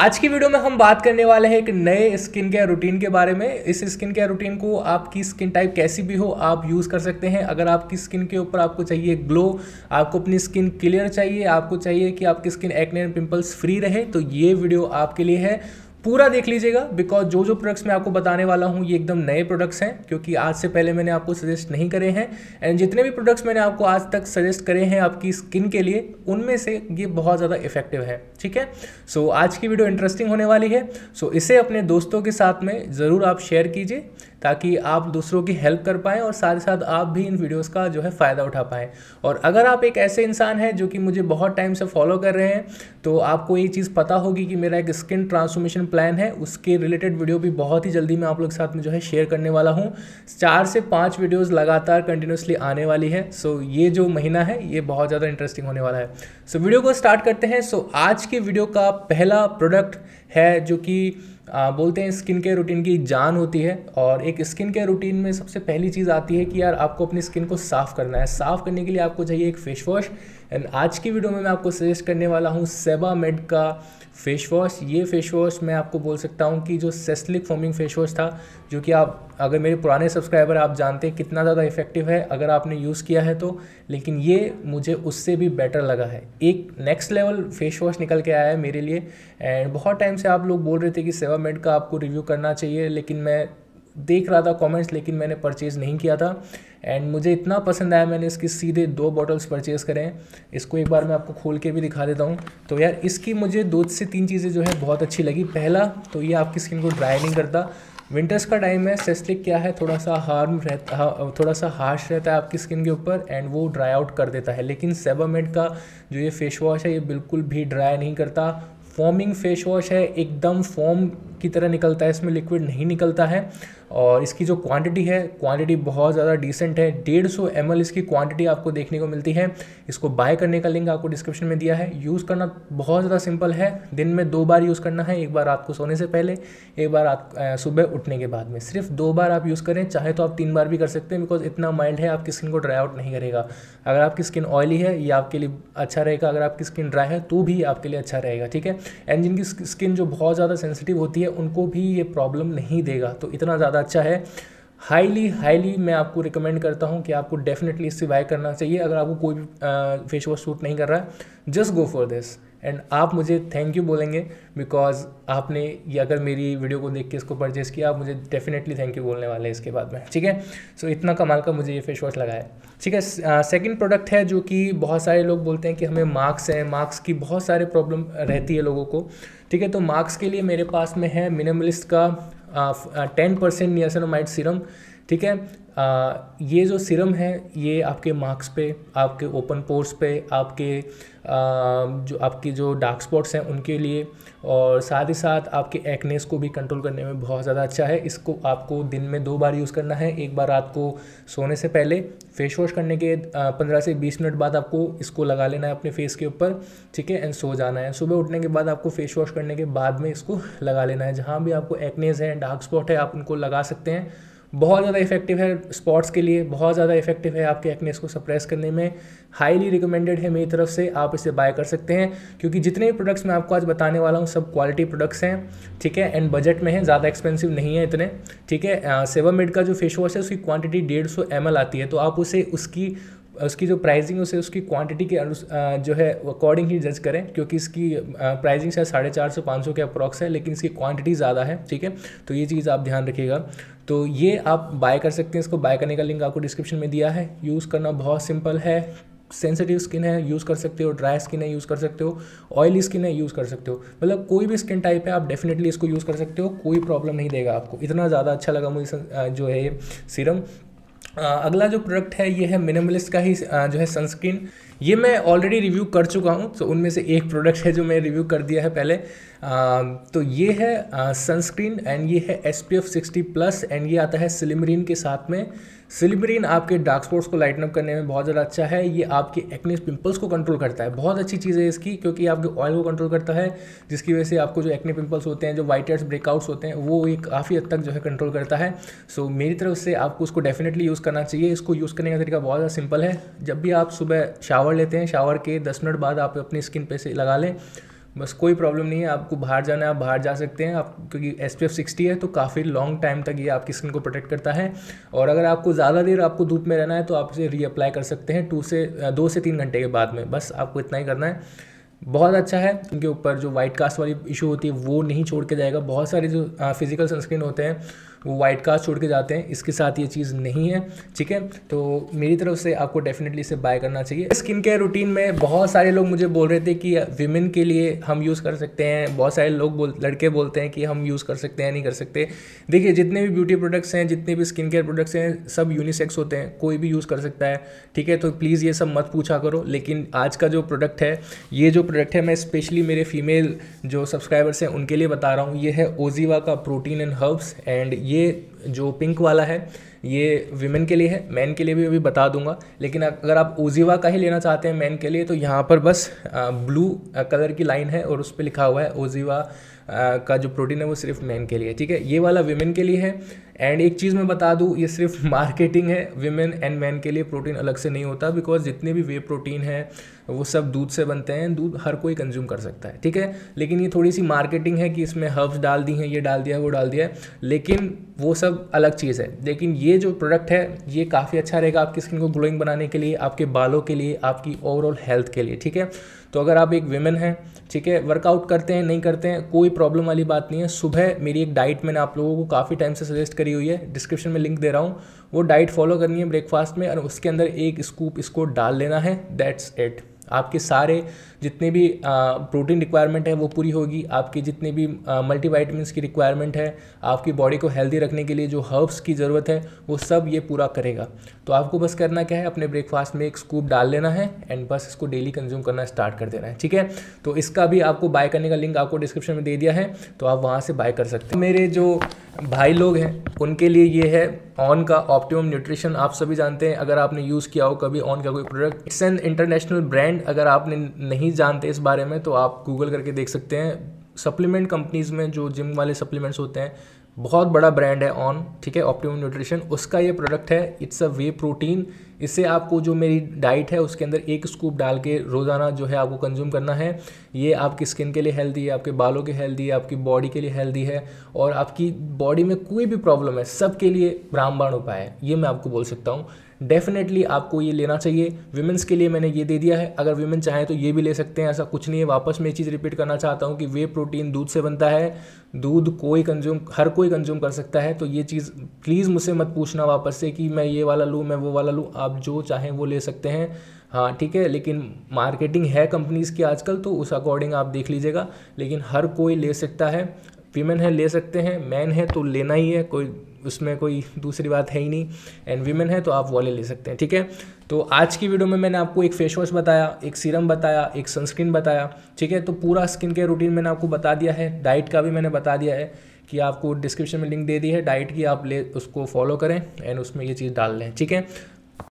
आज की वीडियो में हम बात करने वाले हैं एक नए स्किन केयर रूटीन के बारे में इस स्किन केयर रूटीन को आपकी स्किन टाइप कैसी भी हो आप यूज़ कर सकते हैं अगर आपकी स्किन के ऊपर आपको चाहिए ग्लो आपको अपनी स्किन क्लियर चाहिए आपको चाहिए कि आपकी skin acne and pimples free रहे तो ये वीडियो आपके लिए है पूरा देख लीजिएगा बिकॉज जो जो प्रोडक्ट्स मैं आपको बताने वाला हूँ ये एकदम नए प्रोडक्ट्स हैं क्योंकि आज से पहले मैंने आपको सजेस्ट नहीं करे हैं एंड जितने भी प्रोडक्ट्स मैंने आपको आज तक सजेस्ट करे हैं आपकी स्किन के लिए उनमें से ये बहुत ज़्यादा इफेक्टिव है ठीक है सो so, आज की वीडियो इंटरेस्टिंग होने वाली है सो so, इसे अपने दोस्तों के साथ में ज़रूर आप शेयर कीजिए ताकि आप दूसरों की हेल्प कर पाएँ और साथ ही साथ आप भी इन वीडियोस का जो है फ़ायदा उठा पाएँ और अगर आप एक ऐसे इंसान हैं जो कि मुझे बहुत टाइम से फॉलो कर रहे हैं तो आपको ये चीज़ पता होगी कि मेरा एक स्किन ट्रांसफॉर्मेशन प्लान है उसके रिलेटेड वीडियो भी बहुत ही जल्दी मैं आप लोग के साथ में जो है शेयर करने वाला हूँ चार से पाँच वीडियोज़ लगातार कंटिन्यूसली आने वाली है सो ये जो महीना है ये बहुत ज़्यादा इंटरेस्टिंग होने वाला है सो वीडियो को स्टार्ट करते हैं सो आज के वीडियो का पहला प्रोडक्ट है जो कि आ, बोलते हैं स्किन केयर रूटीन की जान होती है और एक स्किन केयर रूटीन में सबसे पहली चीज़ आती है कि यार आपको अपनी स्किन को साफ़ करना है साफ़ करने के लिए आपको चाहिए एक फेस वॉश एंड आज की वीडियो में मैं आपको सजेस्ट करने वाला हूँ मेड का फेस वॉश ये फेस वॉश मैं आपको बोल सकता हूँ कि जो सेस्लिक फॉर्मिंग फेस वॉश था जो कि आप अगर मेरे पुराने सब्सक्राइबर आप जानते हैं कितना ज़्यादा इफेक्टिव है अगर आपने यूज़ किया है तो लेकिन ये मुझे उससे भी बेटर लगा है एक नेक्स्ट लेवल फेस वॉश निकल के आया है मेरे लिए एंड बहुत टाइम से आप लोग बोल रहे थे कि सेवा मेड का आपको रिव्यू करना चाहिए लेकिन मैं देख रहा था कमेंट्स लेकिन मैंने परचेज़ नहीं किया था एंड मुझे इतना पसंद आया मैंने इसकी सीधे दो बॉटल्स परचेज़ करें इसको एक बार मैं आपको खोल के भी दिखा देता हूँ तो यार इसकी मुझे दो से तीन चीज़ें जो है बहुत अच्छी लगी पहला तो ये आपकी स्किन को ड्राई नहीं करता विंटर्स का टाइम है सेस्टिक क्या है थोड़ा सा हार्म रहता थोड़ा सा हार्श रहता है आपकी स्किन के ऊपर एंड वो ड्राई आउट कर देता है लेकिन सेबामेट का जो ये फेस वॉश है ये बिल्कुल भी ड्राई नहीं करता फॉर्मिंग फेस वॉश है एकदम फॉर्म की तरह निकलता है इसमें लिक्विड नहीं निकलता है और इसकी जो क्वांटिटी है क्वांटिटी बहुत ज़्यादा डिसेंट है डेढ़ सौ एम इसकी क्वांटिटी आपको देखने को मिलती है इसको बाय करने का लिंक आपको डिस्क्रिप्शन में दिया है यूज़ करना बहुत ज़्यादा सिंपल है दिन में दो बार यूज़ करना है एक बार आपको सोने से पहले एक बार आप सुबह उठने के बाद में सिर्फ दो बार आप यूज़ करें चाहे तो आप तीन बार भी कर सकते हैं बिकॉज इतना माइल्ड है आपकी स्किन को ड्राई आउट नहीं करेगा अगर आपकी स्किन ऑयली है ये आपके लिए अच्छा रहेगा अगर आपकी स्किन ड्राई है तो भी आपके लिए अच्छा रहेगा ठीक है एंड जिनकी स्किन जो बहुत ज़्यादा सेंसिटिव होती है उनको भी ये प्रॉब्लम नहीं देगा तो इतना ज़्यादा अच्छा है हाईली हाईली मैं आपको रिकमेंड करता हूँ कि आपको डेफिनेटली इससे बाय करना चाहिए अगर आपको कोई भी फेस वॉश सूट नहीं कर रहा है just go for this and आप मुझे थैंक यू बोलेंगे बिकॉज आपने ये अगर मेरी वीडियो को देख के इसको परचेस किया आप मुझे डेफिनेटली थैंक यू बोलने वाले हैं इसके बाद में ठीक है सो so, इतना कमाल का मुझे ये फेस वॉश लगा है ठीक है सेकेंड प्रोडक्ट है जो कि बहुत सारे लोग बोलते हैं कि हमें मार्क्स हैं मार्क्स की बहुत सारे प्रॉब्लम रहती है लोगों को ठीक है तो मार्क्स के लिए मेरे पास में है मिनिमलिस्ट का 10% uh, niacinamide serum ठीक है आ, ये जो सिरम है ये आपके मार्क्स पे आपके ओपन पोर्स पे आपके आ, जो आपके जो डार्क स्पॉट्स हैं उनके लिए और साथ ही साथ आपके एक्नेस को भी कंट्रोल करने में बहुत ज़्यादा अच्छा है इसको आपको दिन में दो बार यूज़ करना है एक बार रात को सोने से पहले फेस वॉश करने के पंद्रह से बीस मिनट बाद आपको इसको लगा लेना है अपने फेस के ऊपर ठीक है एंड सो जाना है सुबह उठने के बाद आपको फेस वॉश करने के बाद में इसको लगा लेना है जहाँ भी आपको एक्नेस है डार्क स्पॉट है आप उनको लगा सकते हैं बहुत ज़्यादा इफेक्टिव है स्पॉट्स के लिए बहुत ज़्यादा इफेक्टिव है आपके एक्नेस को सप्रेस करने में हाईली रिकमेंडेड है मेरी तरफ से आप इसे बाय कर सकते हैं क्योंकि जितने भी प्रोडक्ट्स मैं आपको आज बताने वाला हूँ सब क्वालिटी प्रोडक्ट्स हैं ठीक है एंड बजट में है ज़्यादा एक्सपेंसिव नहीं है इतने ठीक है मेड का जो फेस वॉश है उसकी क्वान्टिटी डेढ़ सौ आती है तो आप उसे उसकी उसकी जो प्राइसिंग उसे उसकी क्वांटिटी के जो है अकॉर्डिंग ही जज करें क्योंकि इसकी प्राइसिंग शायद साढ़े चार सौ पाँच सौ के अप्रॉक्स है लेकिन इसकी क्वांटिटी ज़्यादा है ठीक है तो ये चीज़ आप ध्यान रखिएगा तो ये आप बाय कर सकते हैं इसको बाय करने का लिंक आपको डिस्क्रिप्शन में दिया है यूज़ करना बहुत सिंपल है सेंसिटिव स्किन है यूज़ कर सकते हो ड्राई स्किन है यूज़ कर सकते हो ऑयली स्किन है यूज़ कर सकते हो मतलब कोई भी स्किन टाइप है आप डेफिनेटली इसको यूज़ कर सकते हो कोई प्रॉब्लम नहीं देगा आपको इतना ज़्यादा अच्छा लगा मुझे जो है सीरम अगला जो प्रोडक्ट है ये है मिनिमलिस्ट का ही जो है सनस्क्रीन ये मैं ऑलरेडी रिव्यू कर चुका हूँ तो उनमें से एक प्रोडक्ट है जो मैं रिव्यू कर दिया है पहले Um, तो ये है सनस्क्रीन uh, एंड ये है S P F sixty plus and ये आता है सिलिमरीन के साथ में सिलिमरीन आपके डार्क स्पॉट्स को लाइटन अप करने में बहुत ज़्यादा अच्छा है ये आपके एक्नेस पिंपल्स को कंट्रोल करता है बहुत अच्छी चीज़ है इसकी क्योंकि आपके ऑयल को कंट्रोल करता है जिसकी वजह से आपको जो एक्ने पिंपल्स होते हैं जो वाइट हेड्स ब्रेकआउट्स होते हैं वो ये काफ़ी हद तक जो है कंट्रोल करता है सो मेरी तरफ से आपको उसको डेफिनेटली यूज़ करना चाहिए इसको यूज़ करने का तरीका बहुत ज़्यादा सिंपल है जब भी आप सुबह शावर लेते हैं शावर के दस मिनट बाद आप अपनी स्किन पे से लगा लें बस कोई प्रॉब्लम नहीं है आपको बाहर जाना है आप बाहर जा सकते हैं आप क्योंकि एस पी एफ सिक्सटी है तो काफ़ी लॉन्ग टाइम तक ये आपकी स्किन को प्रोटेक्ट करता है और अगर आपको ज़्यादा देर आपको धूप में रहना है तो आप इसे रीअप्लाई कर सकते हैं टू से दो से तीन घंटे के बाद में बस आपको इतना ही करना है बहुत अच्छा है उनके ऊपर जो वाइट कास्ट वाली इशू होती है वो नहीं छोड़ के जाएगा बहुत सारे जो फिजिकल सनस्क्रीन होते हैं वो वाइट कास्ट छोड़ के जाते हैं इसके साथ ये चीज़ नहीं है ठीक है तो मेरी तरफ से आपको डेफिनेटली इसे बाय करना चाहिए स्किन केयर रूटीन में बहुत सारे लोग मुझे बोल रहे थे कि विमेन के लिए हम यूज़ कर सकते हैं बहुत सारे लोग बोल लड़के बोलते हैं कि हम यूज़ कर सकते हैं नहीं कर सकते देखिए जितने भी ब्यूटी प्रोडक्ट्स हैं जितने भी स्किन केयर प्रोडक्ट्स हैं सब यूनिसेक्स होते हैं कोई भी यूज़ कर सकता है ठीक है तो प्लीज़ ये सब मत पूछा करो लेकिन आज का जो प्रोडक्ट है ये जो प्रोडक्ट है मैं स्पेशली मेरे फीमेल जो सब्सक्राइबर्स हैं उनके लिए बता रहा हूँ ये है ओजीवा का प्रोटीन एंड हर्ब्स एंड ये जो पिंक वाला है ये विमेन के लिए है मैन के लिए भी अभी बता दूंगा लेकिन अगर आप ओजिवा का ही लेना चाहते हैं मैन के लिए तो यहाँ पर बस ब्लू कलर की लाइन है और उस पर लिखा हुआ है ओजिवा का जो प्रोटीन है वो सिर्फ मैन के लिए है ठीक है ये वाला वीमेन के लिए है एंड एक चीज़ मैं बता दूँ ये सिर्फ मार्केटिंग है वीमेन एंड मैन के लिए प्रोटीन अलग से नहीं होता बिकॉज जितने भी वे प्रोटीन है वो सब दूध से बनते हैं दूध हर कोई कंज्यूम कर सकता है ठीक है लेकिन ये थोड़ी सी मार्केटिंग है कि इसमें हर्ब्स डाल दी हैं ये डाल दिया है वो डाल दिया है लेकिन वो सब अलग चीज़ है लेकिन ये जो प्रोडक्ट है ये काफ़ी अच्छा रहेगा आपकी स्किन को ग्लोइंग बनाने के लिए आपके बालों के लिए आपकी ओवरऑल हेल्थ के लिए ठीक है तो अगर आप एक वीमेन हैं ठीक है वर्कआउट करते हैं नहीं करते हैं कोई प्रॉब्लम वाली बात नहीं है सुबह मेरी एक डाइट मैंने आप लोगों को काफ़ी टाइम से सजेस्ट करी हुई है डिस्क्रिप्शन में लिंक दे रहा हूँ वो डाइट फॉलो करनी है ब्रेकफास्ट में और उसके अंदर एक स्कूप इसको डाल लेना है दैट्स इट आपके सारे जितने भी प्रोटीन रिक्वायरमेंट है वो पूरी होगी आपकी जितने भी मल्टीवाइटमिन की रिक्वायरमेंट है आपकी बॉडी को हेल्दी रखने के लिए जो हर्ब्स की ज़रूरत है वो सब ये पूरा करेगा तो आपको बस करना क्या है अपने ब्रेकफास्ट में एक स्कूप डाल लेना है एंड बस इसको डेली कंज्यूम करना स्टार्ट कर देना है ठीक है तो इसका भी आपको बाय करने का लिंक आपको डिस्क्रिप्शन में दे दिया है तो आप वहाँ से बाय कर सकते हैं मेरे जो भाई लोग हैं उनके लिए ये है ऑन का ऑप्टिमम न्यूट्रिशन आप सभी जानते हैं अगर आपने यूज़ किया हो कभी ऑन का कोई product it's an international brand अगर आपने नहीं नहीं जानते इस बारे में तो आप गूगल करके देख सकते हैं सप्लीमेंट कंपनीज़ में जो जिम वाले सप्लीमेंट्स होते हैं बहुत बड़ा ब्रांड है ऑन ठीक है ऑप्टिमम न्यूट्रिशन उसका ये प्रोडक्ट है इट्स अ वे प्रोटीन इससे आपको जो मेरी डाइट है उसके अंदर एक स्कूप डाल के रोज़ाना जो है आपको कंज्यूम करना है ये आपकी स्किन के लिए हेल्दी है आपके बालों के हेल्दी है आपकी बॉडी के लिए हेल्दी है और आपकी बॉडी में कोई भी प्रॉब्लम है सबके लिए रामबाण उपाय है ये मैं आपको बोल सकता हूँ डेफिनेटली आपको ये लेना चाहिए वीमेंस के लिए मैंने ये दे दिया है अगर वीमेन चाहें तो ये भी ले सकते हैं ऐसा कुछ नहीं है वापस मैं ये चीज़ रिपीट करना चाहता हूँ कि वे प्रोटीन दूध से बनता है दूध कोई कंज्यूम हर कोई कंज्यूम कर सकता है तो ये चीज़ प्लीज़ मुझसे मत पूछना वापस से कि मैं ये वाला लूँ मैं वो वाला लूँ आप आप जो चाहें वो ले सकते हैं हाँ ठीक है लेकिन मार्केटिंग है कंपनीज़ की आजकल तो उस अकॉर्डिंग आप देख लीजिएगा लेकिन हर कोई ले सकता है वीमेन है ले सकते हैं मैन है तो लेना ही है कोई उसमें कोई दूसरी बात है ही नहीं एंड वीमेन है तो आप वाले ले सकते हैं ठीक है तो आज की वीडियो में मैंने आपको एक फेस वॉश बताया एक सीरम बताया एक सनस्क्रीन बताया ठीक है तो पूरा स्किन केयर रूटीन मैंने आपको बता दिया है डाइट का भी मैंने बता दिया है कि आपको डिस्क्रिप्शन में लिंक दे दी है डाइट की आप ले उसको फॉलो करें एंड उसमें ये चीज़ डाल लें ठीक है